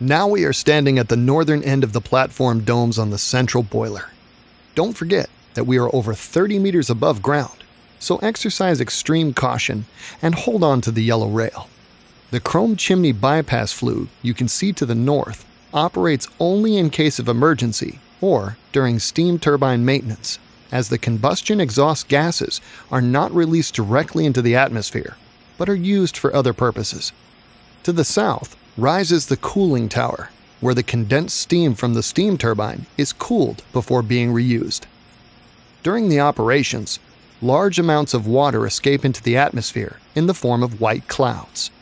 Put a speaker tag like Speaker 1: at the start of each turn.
Speaker 1: Now we are standing at the northern end of the platform domes on the central boiler. Don't forget that we are over 30 meters above ground, so exercise extreme caution and hold on to the yellow rail. The chrome chimney bypass flue you can see to the north operates only in case of emergency or during steam turbine maintenance, as the combustion exhaust gases are not released directly into the atmosphere, but are used for other purposes. To the south, rises the cooling tower, where the condensed steam from the steam turbine is cooled before being reused. During the operations, large amounts of water escape into the atmosphere in the form of white clouds.